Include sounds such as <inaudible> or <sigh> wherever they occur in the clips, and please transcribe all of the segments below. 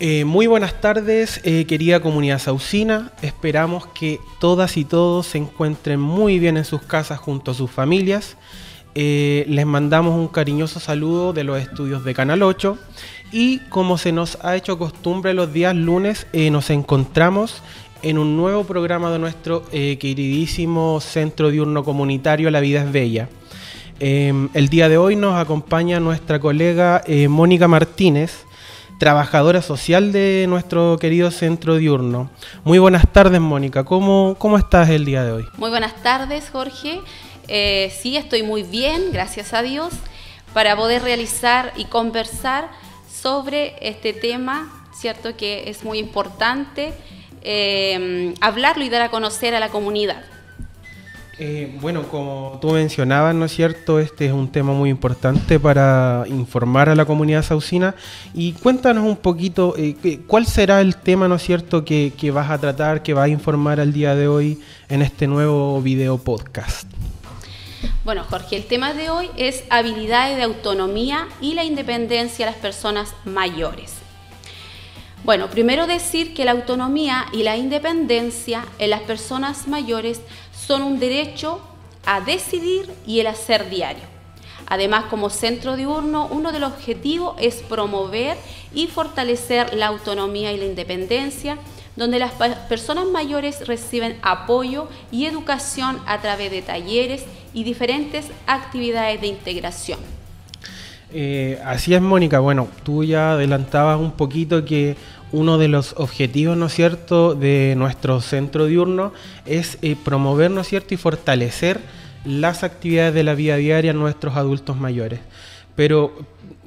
Eh, muy buenas tardes, eh, querida comunidad saucina. Esperamos que todas y todos se encuentren muy bien en sus casas junto a sus familias. Eh, les mandamos un cariñoso saludo de los estudios de Canal 8 y como se nos ha hecho costumbre los días lunes, nos encontramos en un nuevo programa de nuestro queridísimo centro diurno comunitario La Vida es Bella. el día de hoy nos acompaña nuestra colega Mónica Martínez trabajadora social de nuestro querido centro diurno. Muy buenas tardes, Mónica. ¿Cómo, cómo estás el día de hoy? Muy buenas tardes, Jorge. Eh, sí, estoy muy bien, gracias a Dios, para poder realizar y conversar sobre este tema, ¿cierto? Que es muy importante eh, hablarlo y dar a conocer a la comunidad. Eh, bueno, como tú mencionabas, ¿no es cierto? Este es un tema muy importante para informar a la comunidad saucina. Y cuéntanos un poquito, eh, ¿cuál será el tema, ¿no es cierto?, que, que, vas a tratar, que vas a informar al día de hoy en este nuevo video podcast. Bueno, Jorge, el tema de hoy es habilidades de autonomía y la independencia de las personas mayores. Bueno, primero decir que la autonomía y la independencia en las personas mayores son un derecho a decidir y el hacer diario. Además, como centro diurno, uno de los objetivos es promover y fortalecer la autonomía y la independencia, donde las personas mayores reciben apoyo y educación a través de talleres y diferentes actividades de integración. Eh, así es, Mónica. Bueno, tú ya adelantabas un poquito que uno de los objetivos, ¿no es cierto?, de nuestro centro diurno es eh, promover, ¿no es cierto?, y fortalecer las actividades de la vida diaria en nuestros adultos mayores. Pero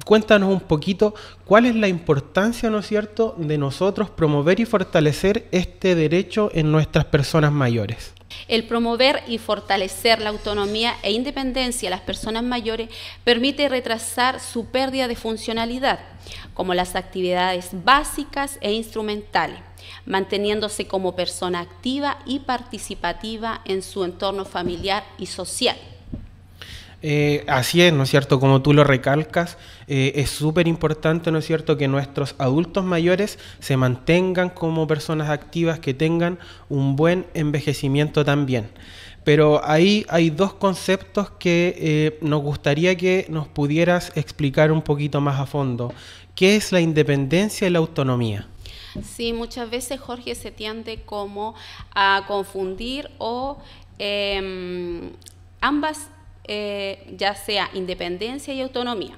cuéntanos un poquito cuál es la importancia, ¿no es cierto?, de nosotros promover y fortalecer este derecho en nuestras personas mayores. El promover y fortalecer la autonomía e independencia de las personas mayores permite retrasar su pérdida de funcionalidad, como las actividades básicas e instrumentales, manteniéndose como persona activa y participativa en su entorno familiar y social. Eh, así es, ¿no es cierto? Como tú lo recalcas, eh, es súper importante, ¿no es cierto?, que nuestros adultos mayores se mantengan como personas activas, que tengan un buen envejecimiento también. Pero ahí hay dos conceptos que eh, nos gustaría que nos pudieras explicar un poquito más a fondo. ¿Qué es la independencia y la autonomía? Sí, muchas veces Jorge se tiende como a confundir o em, ambas eh, ya sea independencia y autonomía.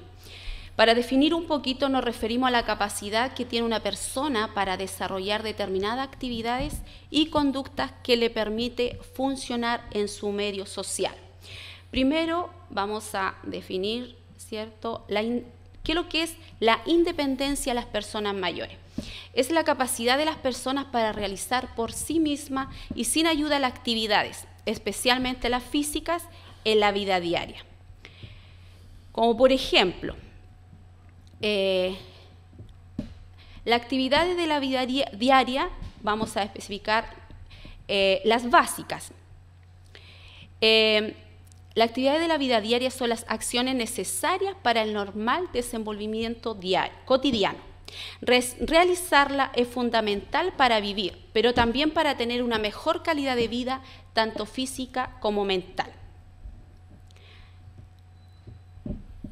Para definir un poquito nos referimos a la capacidad que tiene una persona para desarrollar determinadas actividades y conductas que le permite funcionar en su medio social. Primero vamos a definir, ¿cierto?, la qué es lo que es la independencia de las personas mayores. Es la capacidad de las personas para realizar por sí misma y sin ayuda las actividades, especialmente las físicas en la vida diaria. Como por ejemplo, eh, las actividades de la vida diaria, vamos a especificar eh, las básicas. Eh, las actividades de la vida diaria son las acciones necesarias para el normal desenvolvimiento diario, cotidiano. realizarla es fundamental para vivir, pero también para tener una mejor calidad de vida, tanto física como mental.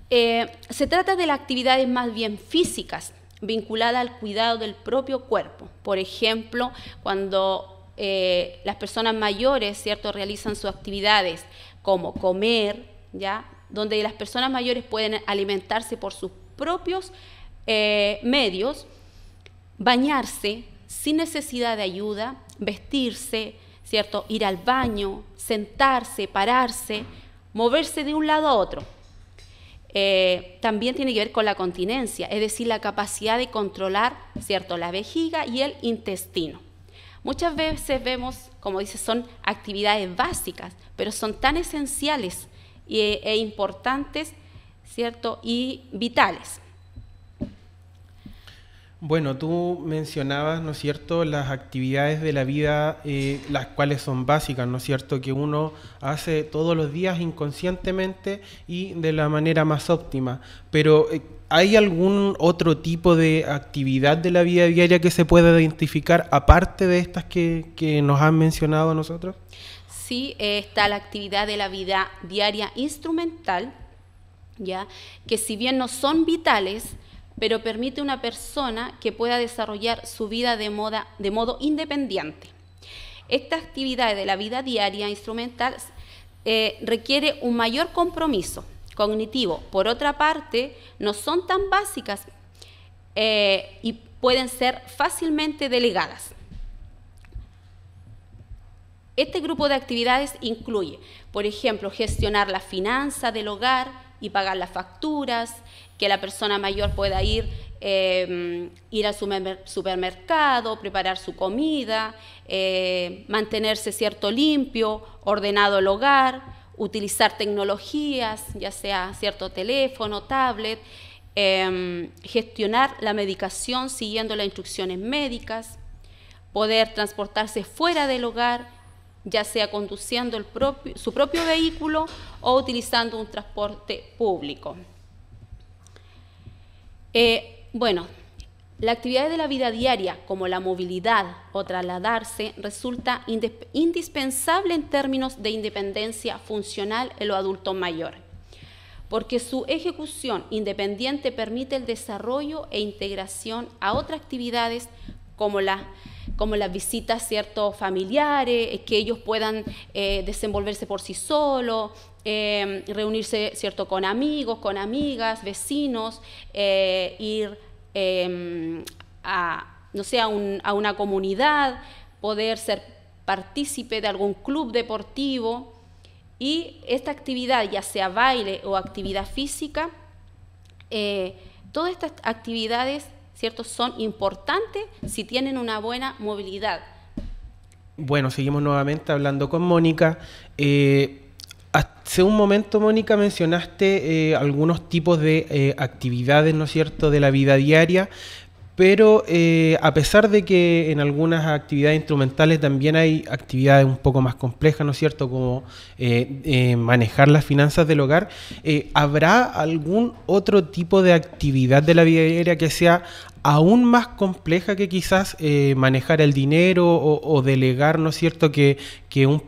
Eh, se trata de las actividades más bien físicas, vinculadas al cuidado del propio cuerpo. Por ejemplo, cuando eh, las personas mayores ¿cierto? realizan sus actividades como comer, ¿ya? donde las personas mayores pueden alimentarse por sus propios eh, medios, bañarse sin necesidad de ayuda, vestirse, ¿cierto? ir al baño, sentarse, pararse, moverse de un lado a otro. Eh, también tiene que ver con la continencia, es decir, la capacidad de controlar ¿cierto? la vejiga y el intestino. Muchas veces vemos, como dice, son actividades básicas, pero son tan esenciales e, e importantes ¿cierto? y vitales bueno, tú mencionabas, ¿no es cierto?, las actividades de la vida, eh, las cuales son básicas, ¿no es cierto?, que uno hace todos los días inconscientemente y de la manera más óptima. Pero, eh, ¿hay algún otro tipo de actividad de la vida diaria que se pueda identificar aparte de estas que, nos han mencionado nosotros? Sí, eh, está la actividad de la vida diaria instrumental, ¿ya? que si bien no son vitales, pero permite una persona que pueda desarrollar su vida de, modo independiente. Esta actividad de la vida diaria instrumental eh, requiere un mayor compromiso cognitivo. Por otra parte, no son tan básicas eh, y pueden ser fácilmente delegadas. Este grupo de actividades incluye, por ejemplo, gestionar la finanza del hogar y pagar las facturas, que la persona mayor pueda ir, eh, a su supermercado, preparar su comida, eh, mantenerse cierto limpio, ordenado el hogar, utilizar tecnologías, ya sea cierto teléfono, tablet, em, gestionar la medicación siguiendo las instrucciones médicas, poder transportarse fuera del hogar, ya sea conduciendo su propio vehículo o utilizando un transporte público. Eh, bueno, la actividad de la vida diaria, como la movilidad o trasladarse, resulta indispensable en términos de independencia funcional en los adultos mayores, porque su ejecución independiente permite el desarrollo e integración a otras actividades como la como las visitas ciertos familiares, eh, que ellos puedan eh, desenvolverse por sí solos, em, reunirse cierto con amigos, con amigas, vecinos, eh, ir em, no a una comunidad, poder ser partícipe de algún club deportivo y esta actividad, ya sea baile o actividad física, todas estas actividades ¿cierto? Son importantes si tienen una buena movilidad. Bueno, seguimos nuevamente hablando con Mónica. Eh, hace un momento, Mónica, mencionaste eh, algunos tipos de eh, actividades, ¿no es cierto?, de la vida diaria, pero eh, a pesar de que en algunas actividades instrumentales también hay actividades un poco más complejas, ¿no es cierto?, como eh, eh, manejar las finanzas del hogar, ¿habrá algún otro tipo de actividad de la vida diaria que sea aún más compleja que quizás eh, manejar el dinero o, delegar, ¿no es cierto?, que, un,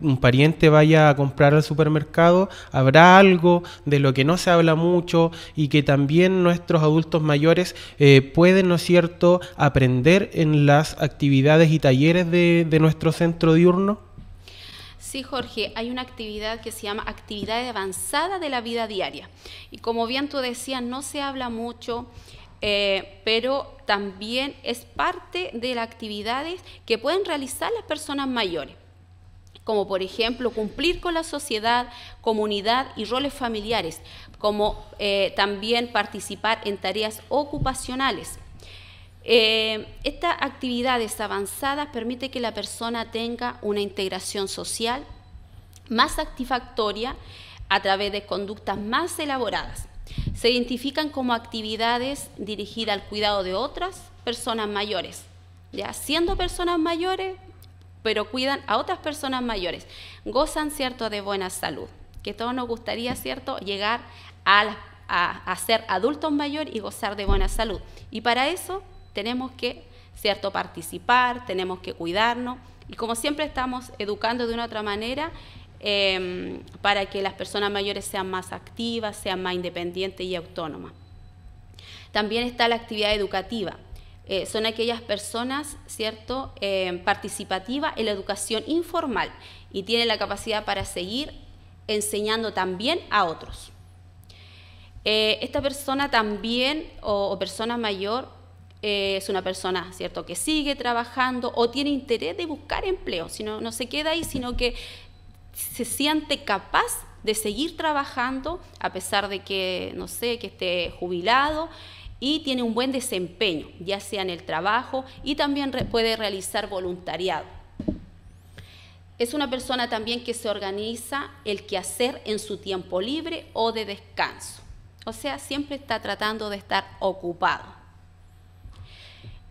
un, pariente vaya a comprar al supermercado. Habrá algo de lo que no se habla mucho y que también nuestros adultos mayores eh, pueden, ¿no es cierto?, aprender en las actividades y talleres de, de nuestro centro diurno. Sí, Jorge, hay una actividad que se llama actividad avanzada de la vida diaria. Y como bien tú decías, no se habla mucho. Eh, pero también es parte de las actividades que pueden realizar las personas mayores como por ejemplo cumplir con la sociedad, comunidad y roles familiares, como eh, también participar en tareas ocupacionales. Eh, estas actividades avanzadas permiten que la persona tenga una integración social más satisfactoria a través de conductas más elaboradas se identifican como actividades dirigidas al cuidado de otras personas mayores, ya siendo personas mayores, pero cuidan a otras personas mayores, gozan cierto de buena salud, que todos nos gustaría cierto llegar a, ser adultos mayores y gozar de buena salud. Y para eso tenemos que cierto participar, tenemos que cuidarnos y como siempre estamos educando de una otra manera Em, para que las personas mayores sean más activas, sean más independientes y autónomas. También está la actividad educativa. Eh, son aquellas personas, ¿cierto?, em, participativas en la educación informal y tienen la capacidad para seguir enseñando también a otros. Eh, esta persona también, o, persona mayor, eh, es una persona, ¿cierto?, que sigue trabajando o tiene interés de buscar empleo, sino, no se queda ahí, sino que se siente capaz de seguir trabajando a pesar de que, no sé, que esté jubilado y tiene un buen desempeño, ya sea en el trabajo y también puede realizar voluntariado. Es una persona también que se organiza el quehacer en su tiempo libre o de descanso. O sea, siempre está tratando de estar ocupado.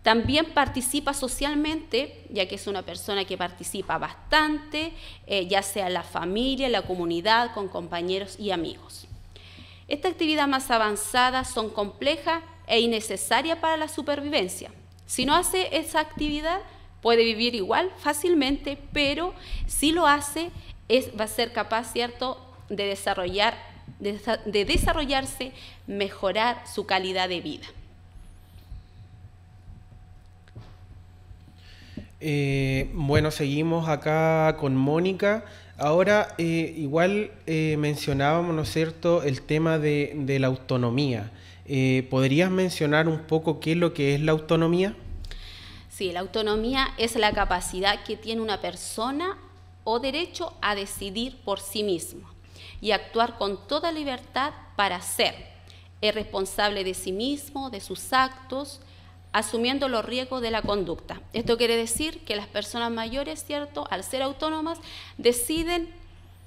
También participa socialmente, ya que es una persona que participa bastante, eh, ya sea la familia, la comunidad, con compañeros y amigos. Esta actividad más avanzada son complejas e innecesarias para la supervivencia. Si no hace esa actividad, puede vivir igual fácilmente, pero si lo hace, va a ser capaz, ¿cierto?, de, desarrollar, de desarrollarse, mejorar su calidad de vida. Eh, bueno, seguimos acá con Mónica. Ahora, eh, igual eh, mencionábamos, ¿no es cierto?, el tema de, de la autonomía. ¿Podrías mencionar un poco qué es lo que es la autonomía? Sí, la autonomía es la capacidad que tiene una persona o derecho a decidir por sí mismo y actuar con toda libertad para ser. Es responsable de sí mismo, de sus actos, asumiendo los riesgos de la conducta. Esto quiere decir que las personas mayores, ¿cierto? Al ser autónomas, deciden,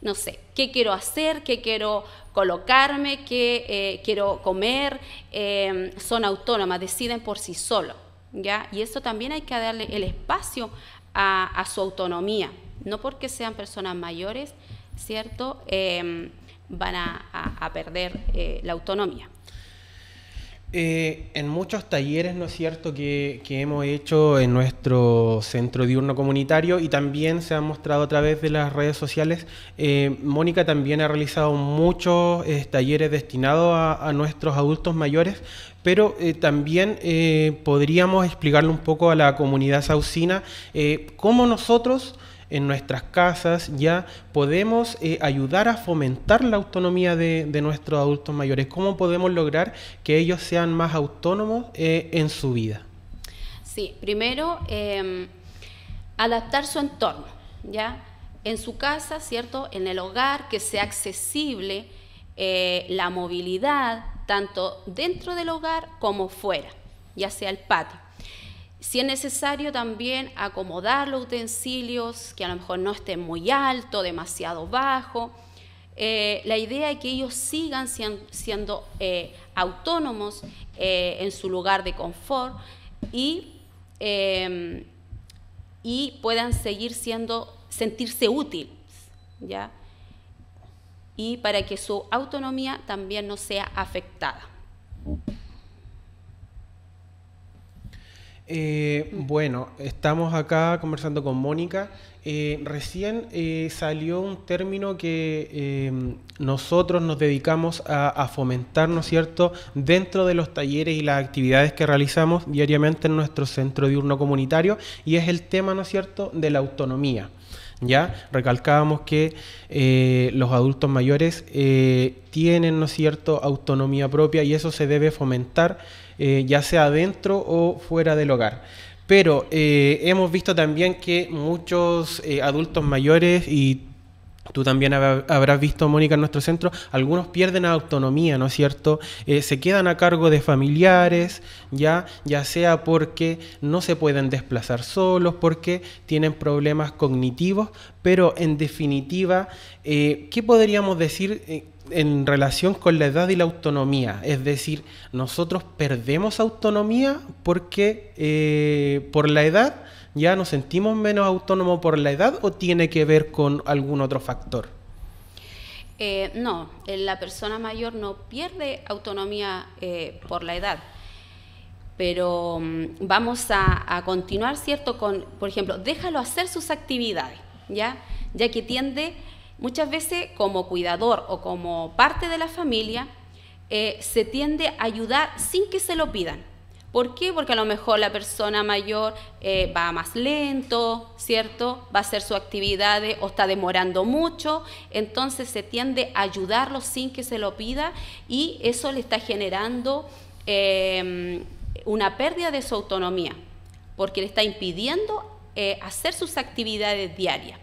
no sé, qué quiero hacer, qué quiero colocarme, qué eh, quiero comer, em, son autónomas, deciden por sí solos, ¿ya? Y eso también hay que darle el espacio a, su autonomía, no porque sean personas mayores, ¿cierto? Em, van a perder eh, la autonomía. Eh, en muchos talleres, ¿no es cierto?, que, hemos hecho en nuestro centro diurno comunitario y también se ha mostrado a través de las redes sociales. Eh, Mónica también ha realizado muchos eh, talleres destinados a, a, nuestros adultos mayores, pero también podríamos explicarle un poco a la comunidad saucina cómo nosotros en nuestras casas ya podemos eh, ayudar a fomentar la autonomía de, nuestros adultos mayores? ¿Cómo podemos lograr que ellos sean más autónomos eh, en su vida? Sí, primero, em, adaptar su entorno, ¿ya? En su casa, ¿cierto? En el hogar, que sea accesible eh, la movilidad, tanto dentro del hogar como fuera, ya sea el patio. Si es necesario también acomodar los utensilios, que a lo mejor no estén muy alto, demasiado bajo. Eh, la idea es que ellos sigan siendo eh, autónomos eh, en su lugar de confort y, em, y puedan seguir siendo, sentirse útiles, ¿ya? Y para que su autonomía también no sea afectada. Eh, mm. Bueno, estamos acá conversando con Mónica. Eh, recién eh, salió un término que em, nosotros nos dedicamos a, fomentar, ¿no es cierto?, dentro de los talleres y las actividades que realizamos diariamente en nuestro centro diurno comunitario y es el tema, ¿no es cierto?, de la autonomía. ¿ya? Recalcábamos que los adultos mayores tienen, ¿no es cierto?, autonomía propia y eso se debe fomentar eh, ya sea dentro o fuera del hogar. Pero eh, hemos visto también que muchos eh, adultos mayores y Tú también habrás visto, Mónica, en nuestro centro, algunos pierden autonomía, ¿no es cierto? se quedan a cargo de familiares, ¿ya? ya sea porque no se pueden desplazar solos, porque tienen problemas cognitivos, pero en definitiva, ¿qué podríamos decir en relación con la edad y la autonomía. Es decir, nosotros perdemos autonomía porque eh, por la edad ya nos sentimos menos autónomos por la edad o tiene que ver con algún otro factor. Eh, no, eh, la persona mayor no pierde autonomía por la edad pero mm, vamos a, a, continuar, ¿cierto? Con, por ejemplo, déjalo hacer sus actividades, ¿ya? Ya que tiende Muchas veces como cuidador o como parte de la familia eh, se tiende a ayudar sin que se lo pidan. ¿Por qué? Porque a lo mejor la persona mayor eh, va más lento, ¿cierto? Va a hacer sus actividades o está demorando mucho, entonces se tiende a ayudarlo sin que se lo pida y eso le está generando em, una pérdida de su autonomía, porque le está impidiendo eh, hacer sus actividades diarias.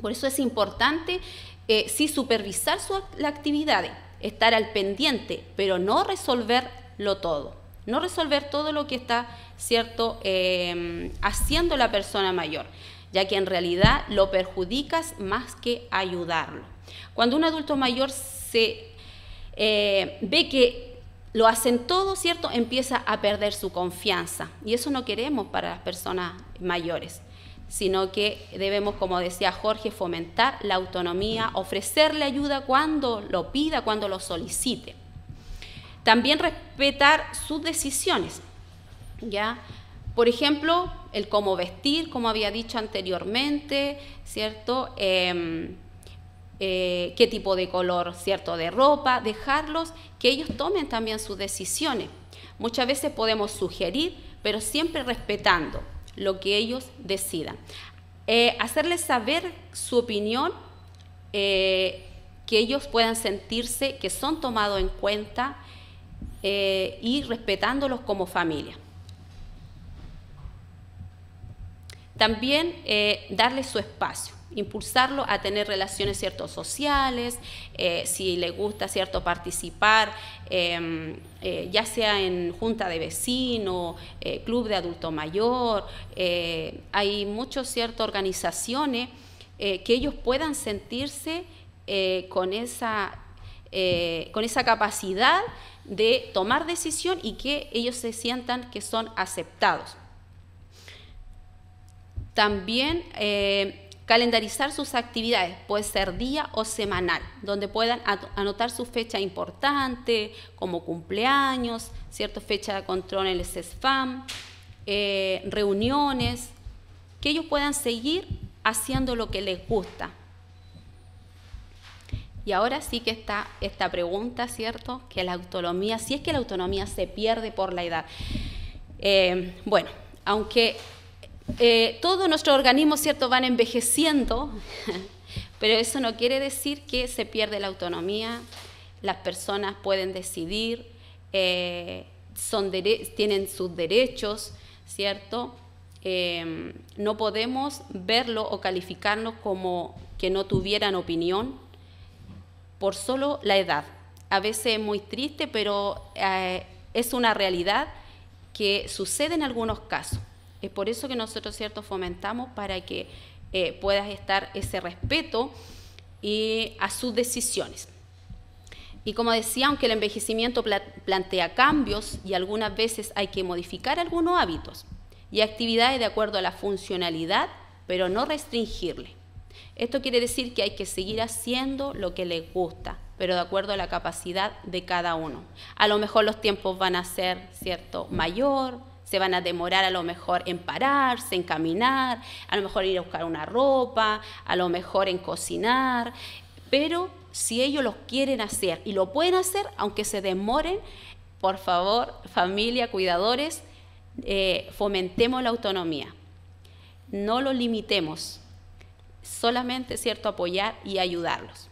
Por eso es importante eh, sí supervisar la actividad, estar al pendiente, pero no resolverlo todo. No resolver todo lo que está cierto em, haciendo la persona mayor, ya que en realidad lo perjudicas más que ayudarlo. Cuando un adulto mayor se eh, ve que lo hacen todo, ¿cierto? Empieza a perder su confianza. Y eso no queremos para las personas mayores sino que debemos, como decía Jorge, fomentar la autonomía, ofrecerle ayuda cuando lo pida, cuando lo solicite. También respetar sus decisiones, ¿ya? Por ejemplo, el cómo vestir, como había dicho anteriormente, ¿cierto? Em, eh, qué tipo de color, ¿cierto? De ropa, dejarlos que ellos tomen también sus decisiones. Muchas veces podemos sugerir, pero siempre respetando lo que ellos decidan. Eh, hacerles saber su opinión, eh, que ellos puedan sentirse que son tomados en cuenta eh, y respetándolos como familia. También darles su espacio impulsarlo a tener relaciones ciertos sociales, eh, si le gusta cierto participar, em, eh, ya sea en junta de vecinos, eh, club de adulto mayor, hay muchas ciertas organizaciones que ellos puedan sentirse con esa con esa capacidad de tomar decisión y que ellos se sientan que son aceptados. También Calendarizar sus actividades, puede ser día o semanal, donde puedan anotar su fecha importante, como cumpleaños, cierta fecha de control en el SESFAM, eh, reuniones, que ellos puedan seguir haciendo lo que les gusta. Y ahora sí que está esta pregunta, ¿cierto? Que la autonomía, si es que la autonomía se pierde por la edad. Eh, bueno, aunque eh, todos nuestros organismos, ¿cierto?, van envejeciendo, <laughs> pero eso no quiere decir que se pierde la autonomía, las personas pueden decidir, eh, tienen sus derechos, ¿cierto? Eh, no podemos verlo o calificarnos como que no tuvieran opinión por solo la edad. A veces es muy triste, pero es una realidad que sucede en algunos casos. Es por eso que nosotros, ¿cierto?, fomentamos para que eh, puedas estar ese respeto y a sus decisiones. Y como decía, aunque el envejecimiento plantea cambios y algunas veces hay que modificar algunos hábitos y actividades de acuerdo a la funcionalidad, pero no restringirle. Esto quiere decir que hay que seguir haciendo lo que les gusta, pero de acuerdo a la capacidad de cada uno. A lo mejor los tiempos van a ser, ¿cierto?, mayor, se van a demorar a lo mejor en pararse, en caminar, a lo mejor ir a buscar una ropa, a lo mejor en cocinar, pero si ellos lo quieren hacer y lo pueden hacer, aunque se demoren, por favor, familia, cuidadores, eh, fomentemos la autonomía, no lo limitemos, solamente cierto apoyar y ayudarlos,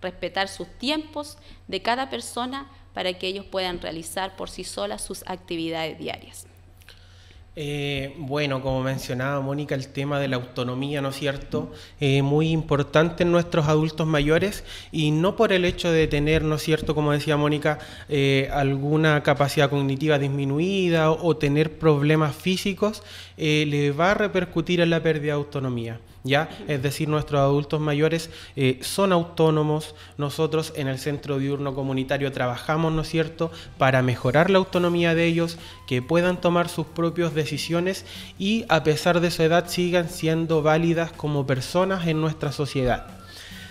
respetar sus tiempos de cada persona para que ellos puedan realizar por sí solas sus actividades diarias. Eh, bueno, como mencionaba Mónica, el tema de la autonomía, ¿no es cierto? es eh, muy importante en nuestros adultos mayores y no por el hecho de tener, ¿no es cierto? Como decía Mónica, eh, alguna capacidad cognitiva disminuida o, o tener problemas físicos, le va a repercutir en la pérdida de autonomía. ¿ya? Es decir, nuestros adultos mayores eh, son autónomos, nosotros en el centro diurno comunitario trabajamos, ¿no es cierto?, para mejorar la autonomía de ellos, que puedan tomar sus propias decisiones y a pesar de su edad sigan siendo válidas como personas en nuestra sociedad.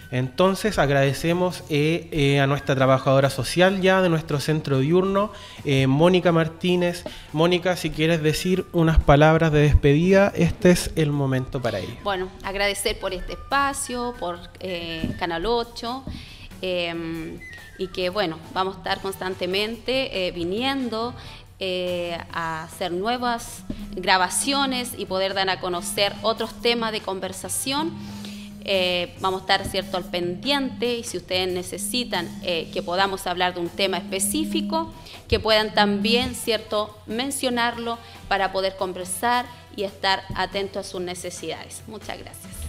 Entonces agradecemos eh, eh, a nuestra trabajadora social ya de nuestro centro diurno, eh, Mónica Martínez. Mónica, si quieres decir unas palabras de despedida, este es el momento para ello. Bueno, agradecer por este espacio, por Canal 8. Em, y que bueno, vamos a estar constantemente viniendo a hacer nuevas grabaciones y poder dar a conocer otros temas de conversación eh, vamos a estar cierto al pendiente y si ustedes necesitan eh, que podamos hablar de un tema específico, que puedan también cierto mencionarlo para poder conversar y estar atentos a sus necesidades. Muchas gracias.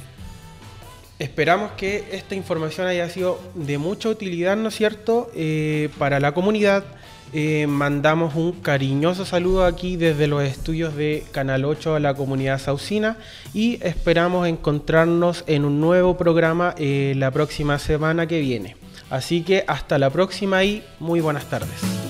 Esperamos que esta información haya sido de mucha utilidad, ¿no es cierto?, eh, para la comunidad. Eh, mandamos un cariñoso saludo aquí desde los estudios de Canal 8 a la comunidad saucina y esperamos encontrarnos en un nuevo programa eh, la próxima semana que viene. Así que hasta la próxima y muy buenas tardes.